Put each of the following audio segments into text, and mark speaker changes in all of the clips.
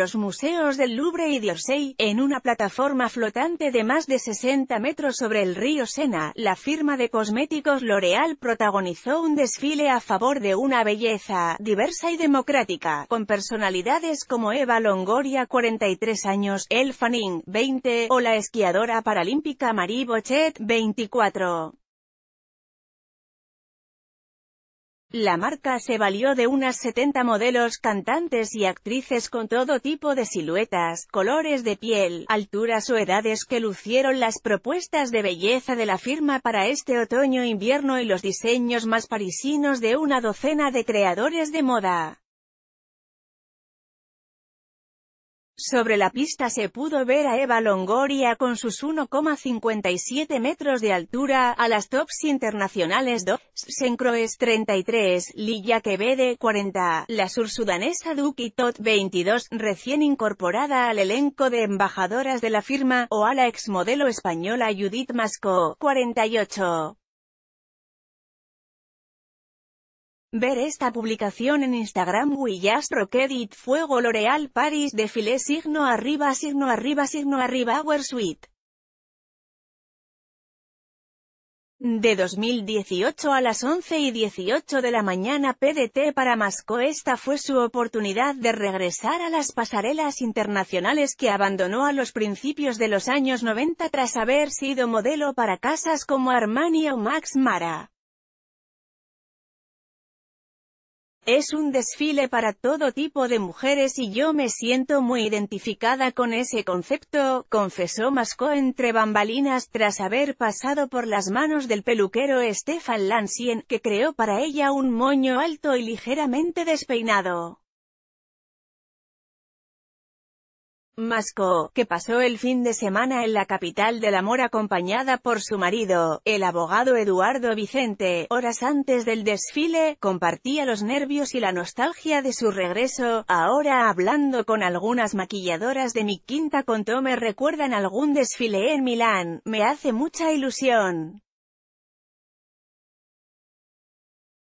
Speaker 1: los museos del Louvre y de en una plataforma flotante de más de 60 metros sobre el río Sena, la firma de cosméticos L'Oréal protagonizó un desfile a favor de una belleza diversa y democrática, con personalidades como Eva Longoria, 43 años, El Fanning, 20, o la esquiadora paralímpica Marie Bochet, 24. La marca se valió de unas 70 modelos, cantantes y actrices con todo tipo de siluetas, colores de piel, alturas o edades que lucieron las propuestas de belleza de la firma para este otoño-invierno y los diseños más parisinos de una docena de creadores de moda. Sobre la pista se pudo ver a Eva Longoria con sus 1,57 metros de altura, a las tops internacionales dos, Sencroes 33, Lilla Quevede 40, la sursudanesa Duki Tot 22, recién incorporada al elenco de embajadoras de la firma, o a la exmodelo española Judith Masco 48. Ver esta publicación en Instagram We just fuego L'Oreal Paris desfile signo arriba signo arriba signo arriba Our Suite. De 2018 a las 11 y 18 de la mañana PDT para Masco esta fue su oportunidad de regresar a las pasarelas internacionales que abandonó a los principios de los años 90 tras haber sido modelo para casas como Armani o Max Mara. Es un desfile para todo tipo de mujeres y yo me siento muy identificada con ese concepto, confesó Masco entre bambalinas tras haber pasado por las manos del peluquero Stefan Lansien, que creó para ella un moño alto y ligeramente despeinado. Masco, que pasó el fin de semana en la capital del amor acompañada por su marido, el abogado Eduardo Vicente, horas antes del desfile, compartía los nervios y la nostalgia de su regreso, ahora hablando con algunas maquilladoras de mi quinta contó me recuerdan algún desfile en Milán, me hace mucha ilusión.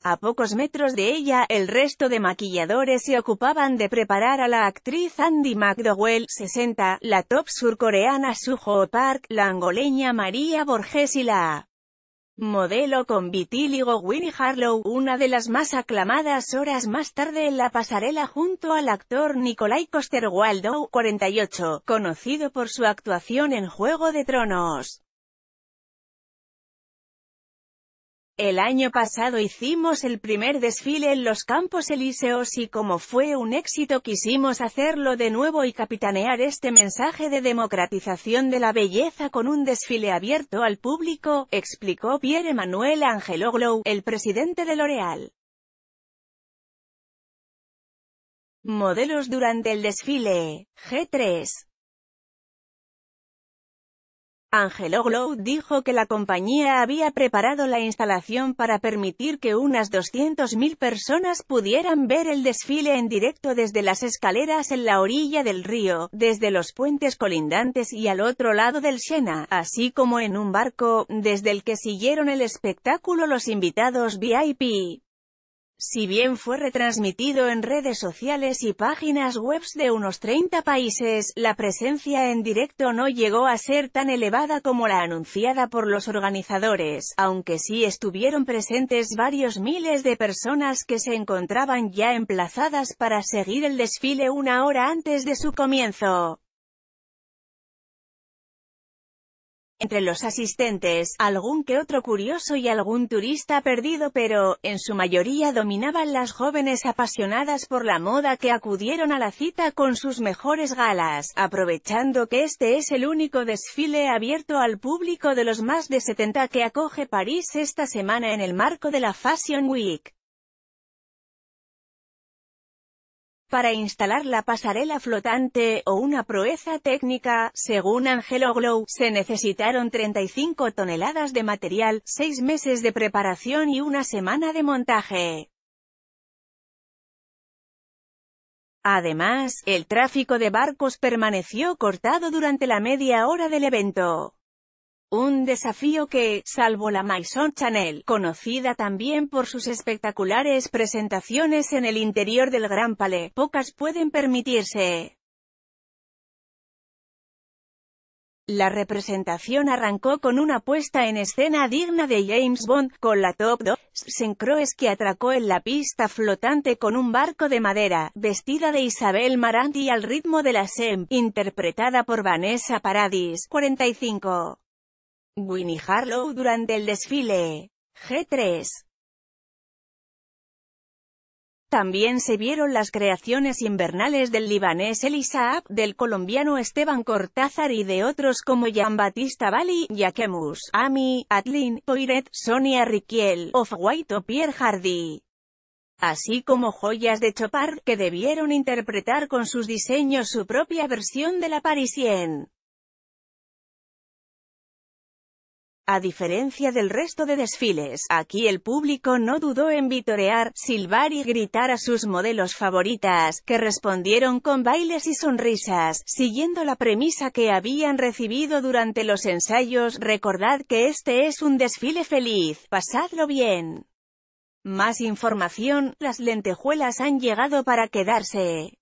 Speaker 1: A pocos metros de ella, el resto de maquilladores se ocupaban de preparar a la actriz Andy McDowell, 60, la top surcoreana Suho Park, la angoleña María Borges y la modelo con vitíligo Winnie Harlow, una de las más aclamadas horas más tarde en la pasarela junto al actor Nicolai Coster-Waldau, 48, conocido por su actuación en Juego de Tronos. El año pasado hicimos el primer desfile en los Campos Elíseos y como fue un éxito quisimos hacerlo de nuevo y capitanear este mensaje de democratización de la belleza con un desfile abierto al público, explicó pierre manuel Angeloglou, el presidente de L'Oréal. Modelos durante el desfile, G3. Glow dijo que la compañía había preparado la instalación para permitir que unas 200.000 personas pudieran ver el desfile en directo desde las escaleras en la orilla del río, desde los puentes colindantes y al otro lado del Sena, así como en un barco, desde el que siguieron el espectáculo los invitados VIP. Si bien fue retransmitido en redes sociales y páginas web de unos 30 países, la presencia en directo no llegó a ser tan elevada como la anunciada por los organizadores, aunque sí estuvieron presentes varios miles de personas que se encontraban ya emplazadas para seguir el desfile una hora antes de su comienzo. Entre los asistentes, algún que otro curioso y algún turista perdido pero, en su mayoría dominaban las jóvenes apasionadas por la moda que acudieron a la cita con sus mejores galas, aprovechando que este es el único desfile abierto al público de los más de 70 que acoge París esta semana en el marco de la Fashion Week. para instalar la pasarela flotante, o una proeza técnica, según Angelo Glow, se necesitaron 35 toneladas de material, 6 meses de preparación y una semana de montaje. Además, el tráfico de barcos permaneció cortado durante la media hora del evento. Un desafío que, salvo la Maison Chanel, conocida también por sus espectaculares presentaciones en el interior del Gran Palais, pocas pueden permitirse. La representación arrancó con una puesta en escena digna de James Bond, con la Top 2, Sencroes que atracó en la pista flotante con un barco de madera, vestida de Isabel Marant al ritmo de la SEM, interpretada por Vanessa Paradis, 45. Winnie Harlow durante el desfile. G3. También se vieron las creaciones invernales del libanés Elisa Ab, del colombiano Esteban Cortázar y de otros como Jean-Baptiste Bali, yaquemus Ami, Atlin, Poiret, Sonia Riquiel, Off-White o Pierre Hardy. Así como joyas de Chopard, que debieron interpretar con sus diseños su propia versión de la Parisienne. A diferencia del resto de desfiles, aquí el público no dudó en vitorear, silbar y gritar a sus modelos favoritas, que respondieron con bailes y sonrisas, siguiendo la premisa que habían recibido durante los ensayos, recordad que este es un desfile feliz, pasadlo bien. Más información, las lentejuelas han llegado para quedarse.